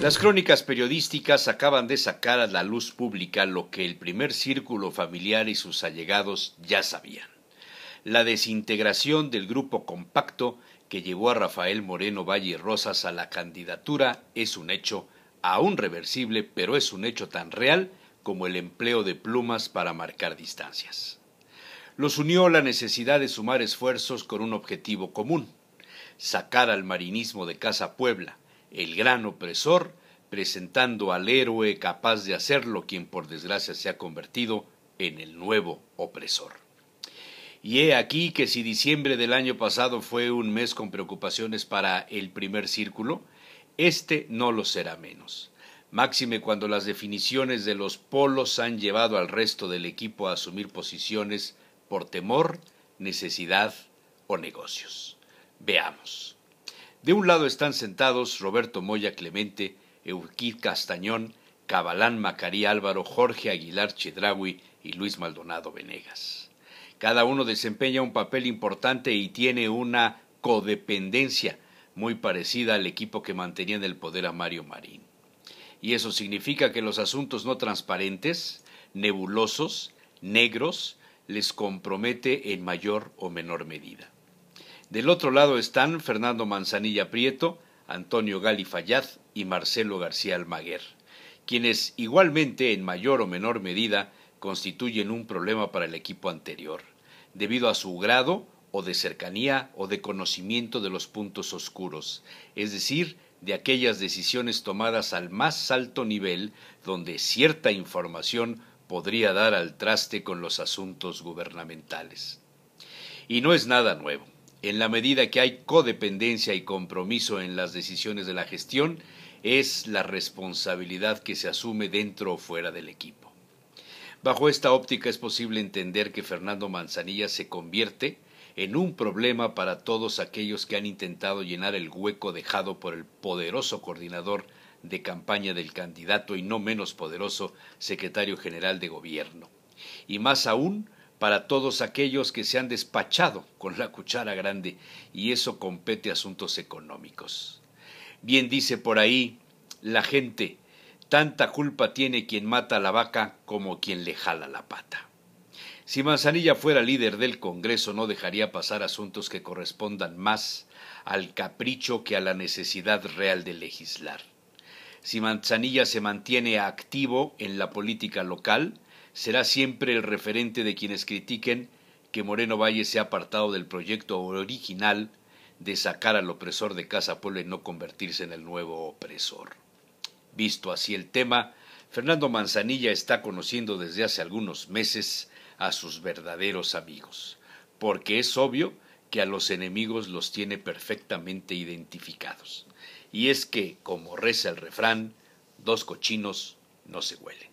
Las crónicas periodísticas acaban de sacar a la luz pública lo que el primer círculo familiar y sus allegados ya sabían. La desintegración del grupo compacto que llevó a Rafael Moreno Valle y Rosas a la candidatura es un hecho aún reversible, pero es un hecho tan real como el empleo de plumas para marcar distancias. Los unió la necesidad de sumar esfuerzos con un objetivo común, sacar al marinismo de Casa Puebla, el gran opresor, presentando al héroe capaz de hacerlo, quien por desgracia se ha convertido en el nuevo opresor. Y he aquí que si diciembre del año pasado fue un mes con preocupaciones para el primer círculo, este no lo será menos. Máxime cuando las definiciones de los polos han llevado al resto del equipo a asumir posiciones por temor, necesidad o negocios. Veamos. De un lado están sentados Roberto Moya Clemente, Euquid Castañón, Cabalán Macarí Álvaro, Jorge Aguilar Chedraui y Luis Maldonado Venegas. Cada uno desempeña un papel importante y tiene una codependencia muy parecida al equipo que mantenía en el poder a Mario Marín. Y eso significa que los asuntos no transparentes, nebulosos, negros, les compromete en mayor o menor medida. Del otro lado están Fernando Manzanilla Prieto, Antonio Gali Fallaz y Marcelo García Almaguer, quienes igualmente en mayor o menor medida constituyen un problema para el equipo anterior, debido a su grado o de cercanía o de conocimiento de los puntos oscuros, es decir, de aquellas decisiones tomadas al más alto nivel donde cierta información podría dar al traste con los asuntos gubernamentales. Y no es nada nuevo en la medida que hay codependencia y compromiso en las decisiones de la gestión, es la responsabilidad que se asume dentro o fuera del equipo. Bajo esta óptica es posible entender que Fernando Manzanilla se convierte en un problema para todos aquellos que han intentado llenar el hueco dejado por el poderoso coordinador de campaña del candidato y no menos poderoso secretario general de gobierno. Y más aún, para todos aquellos que se han despachado con la cuchara grande, y eso compete a asuntos económicos. Bien dice por ahí la gente, tanta culpa tiene quien mata la vaca como quien le jala la pata. Si Manzanilla fuera líder del Congreso no dejaría pasar asuntos que correspondan más al capricho que a la necesidad real de legislar. Si Manzanilla se mantiene activo en la política local, será siempre el referente de quienes critiquen que Moreno Valle se ha apartado del proyecto original de sacar al opresor de casa pueblo y no convertirse en el nuevo opresor. Visto así el tema, Fernando Manzanilla está conociendo desde hace algunos meses a sus verdaderos amigos, porque es obvio que a los enemigos los tiene perfectamente identificados. Y es que, como reza el refrán, dos cochinos no se huelen.